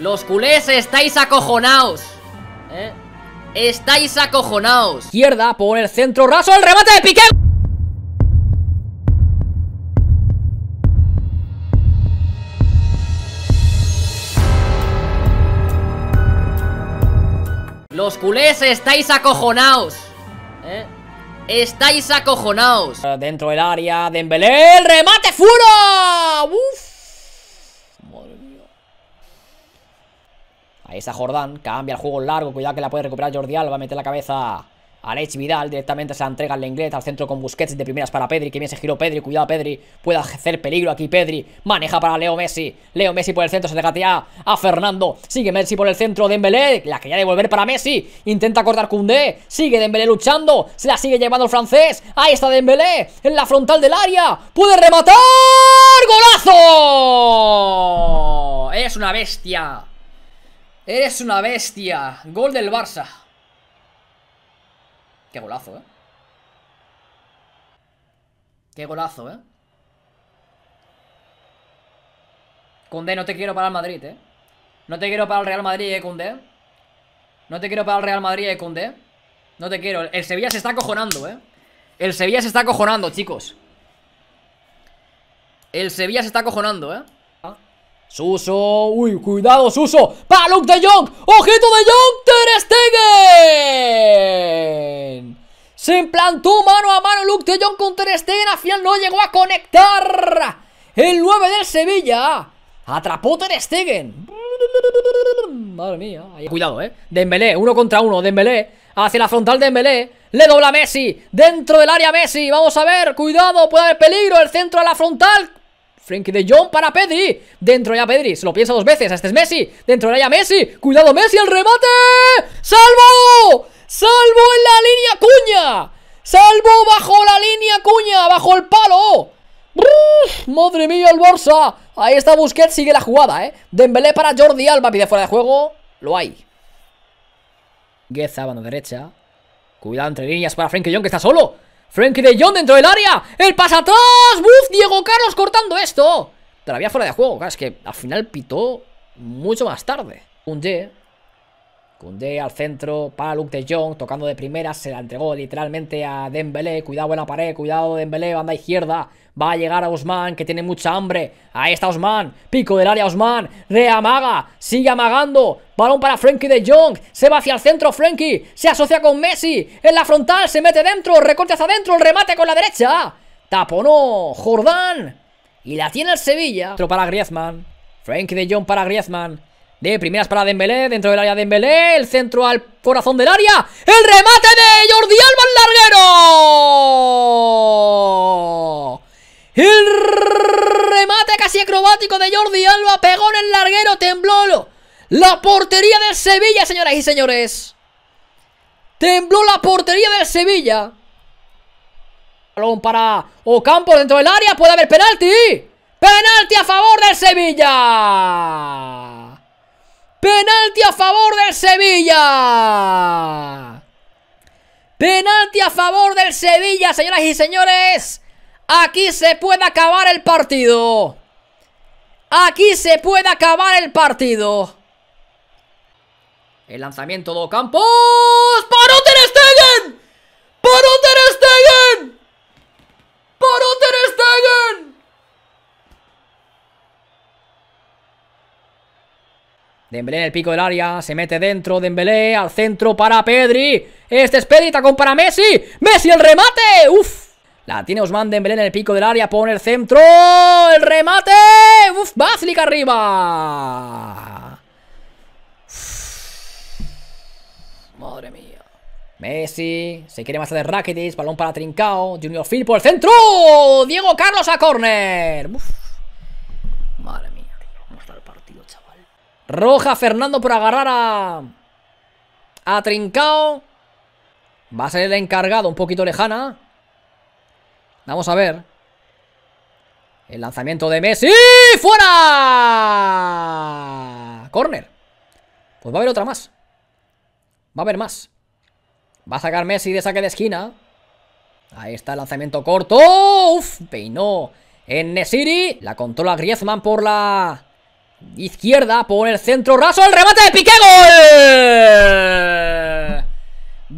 Los culés estáis acojonados. ¿eh? Estáis acojonados. Izquierda por el centro raso El remate de Piqué Los culés estáis acojonados. ¿eh? Estáis acojonados. Dentro del área, Dembélé, el remate, ¡Furo! ¡Uf! Ahí está Jordán, cambia el juego largo, cuidado que la puede recuperar Jordi Alba, meter la cabeza A Lech Vidal, directamente se la entrega al inglés al centro con Busquets de primeras para Pedri, que bien se giro Pedri, cuidado Pedri, puede hacer peligro aquí Pedri, maneja para Leo Messi, Leo Messi por el centro, se regatea a Fernando, sigue Messi por el centro, Dembélé, la quería devolver para Messi, intenta cortar Koundé, sigue Dembélé luchando, se la sigue llevando el francés, ahí está Dembélé, en la frontal del área, puede rematar, ¡golazo! Es una bestia. Eres una bestia. Gol del Barça. Qué golazo, ¿eh? Qué golazo, ¿eh? conde no te quiero para el Madrid, ¿eh? No te quiero para el Real Madrid, ¿eh, conde No te quiero para el Real Madrid, ¿eh, No te quiero. El Sevilla se está acojonando, ¿eh? El Sevilla se está acojonando, chicos. El Sevilla se está acojonando, ¿eh? Suso, uy, cuidado Suso Para Luke de Jong, ojito de Jong Ter Stegen Se implantó mano a mano Luke de Jong con Ter Stegen Al final no llegó a conectar El 9 del Sevilla Atrapó Ter Stegen Madre mía Cuidado, eh Dembélé, uno contra uno Dembélé Hacia la frontal de Dembélé Le dobla Messi Dentro del área Messi Vamos a ver Cuidado, puede haber peligro El centro a la frontal Frenkie de Jong para Pedri. Dentro ya Pedri, se lo piensa dos veces. Este es Messi. Dentro ya Messi. Cuidado Messi, el remate. ¡Salvo! ¡Salvo en la línea Cuña! ¡Salvo bajo la línea Cuña! ¡Bajo el palo! ¡Madre mía, el Barça! Ahí está Busquets, sigue la jugada, ¿eh? Dembélé para Jordi Alba, pide fuera de juego. Lo hay. Gueza, mano derecha. Cuidado entre líneas para de Jong que está solo. Frankie de Jong dentro del área. El pasa atrás. ¡Buf! Diego Carlos cortando esto. Todavía fuera de juego. Claro, es que al final pitó mucho más tarde. Un Koundé al centro para Luke de Jong, tocando de primera, se la entregó literalmente a Dembélé, cuidado en la pared, cuidado Dembélé, banda izquierda, va a llegar a Osman, que tiene mucha hambre, ahí está Osman, pico del área Osman, reamaga, sigue amagando, balón para Frenkie de Jong, se va hacia el centro Frenkie, se asocia con Messi, en la frontal, se mete dentro, recorte hacia adentro, remate con la derecha, taponó Jordán, y la tiene el Sevilla, otro para Griezmann, Frenkie de Jong para Griezmann, de primeras para Dembélé, dentro del área de Dembélé, el centro al corazón del área, el remate de Jordi Alba, al larguero. El remate casi acrobático de Jordi Alba, pegó en el larguero, tembló la portería del Sevilla, señoras y señores. Tembló la portería del Sevilla. Balón para Ocampo dentro del área, puede haber penalti. Penalti a favor del Sevilla. Penalti a favor del Sevilla. Penalti a favor del Sevilla, señoras y señores. Aquí se puede acabar el partido. Aquí se puede acabar el partido. El lanzamiento de Campos para Dembélé en el pico del área, se mete dentro, Dembélé al centro para Pedri. Este es Pedri, para Messi. ¡Messi el remate! ¡Uf! La tiene Osman Dembélé en el pico del área, pone el centro. ¡El remate! ¡Uf! báslica arriba. Madre mía. Messi, se quiere más de Rakitic, balón para Trincao, Junior Phil por el centro. Diego Carlos a córner. ¡Uf! Roja Fernando por agarrar a... A Trincao. Va a ser el encargado, un poquito lejana. Vamos a ver. El lanzamiento de Messi. ¡Fuera! Corner. Pues va a haber otra más. Va a haber más. Va a sacar Messi de saque de esquina. Ahí está el lanzamiento corto. Uf, peinó en Nesiri. La controla Griezmann por la Izquierda por el centro. Raso, el remate de Piqué. ¡Gol!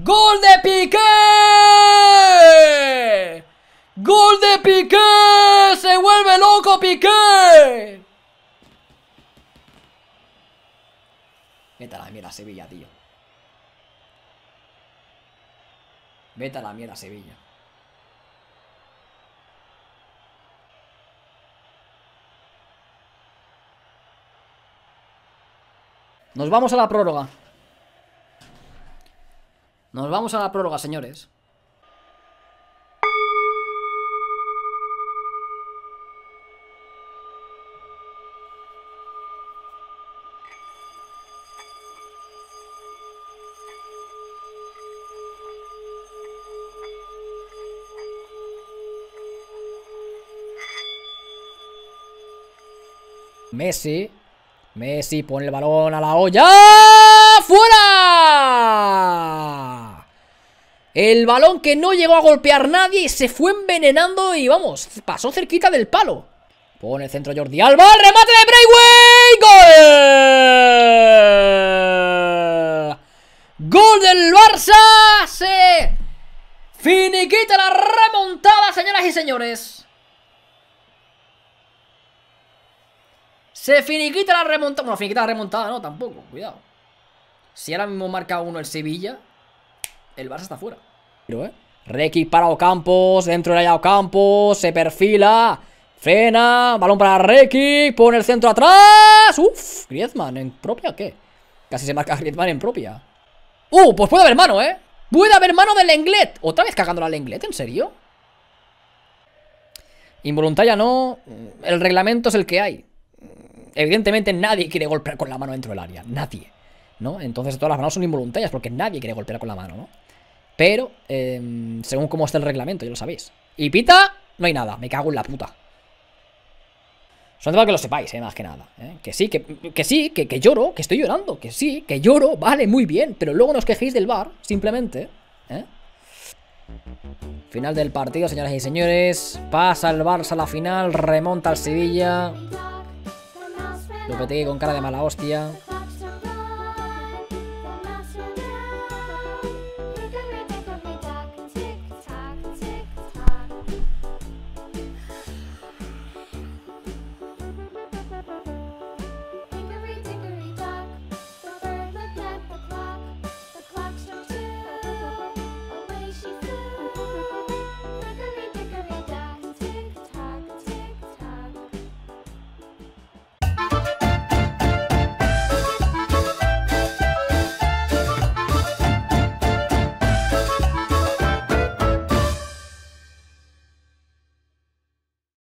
¡Gol de Piqué! ¡Gol de Piqué! ¡Se vuelve loco Piqué! Vete a la mierda Sevilla, tío. Vete a la mierda Sevilla. Nos vamos a la prórroga. Nos vamos a la prórroga, señores. Messi Messi pone el balón a la olla. ¡Fuera! El balón que no llegó a golpear nadie y se fue envenenando y vamos, pasó cerquita del palo. Pone el centro Jordi Alba, el remate de Brayway! ¡Gol! ¡Gol del Barça! Se finiquita la remontada, señoras y señores. Se finiquita la remontada. Bueno, finiquita la remontada, no, tampoco. Cuidado. Si ahora mismo marca uno el Sevilla, el Barça está fuera. Pero, ¿eh? Requi para Ocampos, dentro de área Ocampos, se perfila, frena, balón para Requi, pone el centro atrás. Uf, Griezmann, ¿en propia qué? Casi se marca Griezmann en propia. Uh, pues puede haber mano, ¿eh? Puede haber mano del Lenglet. ¿Otra vez cagando al Lenglet? ¿En serio? Involuntaria no, el reglamento es el que hay evidentemente nadie quiere golpear con la mano dentro del área, nadie, ¿no? Entonces todas las manos son involuntarias porque nadie quiere golpear con la mano, ¿no? Pero, em, según cómo está el reglamento, ya lo sabéis. Y pita, no hay nada, me cago en la puta. Son para que lo sepáis, eh, más que nada. ¿eh? Que sí, que, que sí, que, que, lloro, que estoy llorando, que sí, que lloro, vale, muy bien, pero luego nos quejéis del bar, simplemente. ¿eh? Final del partido, señoras y señores. Pasa el Barça a la final, remonta al Sevilla. Lo peteé con cara de mala hostia.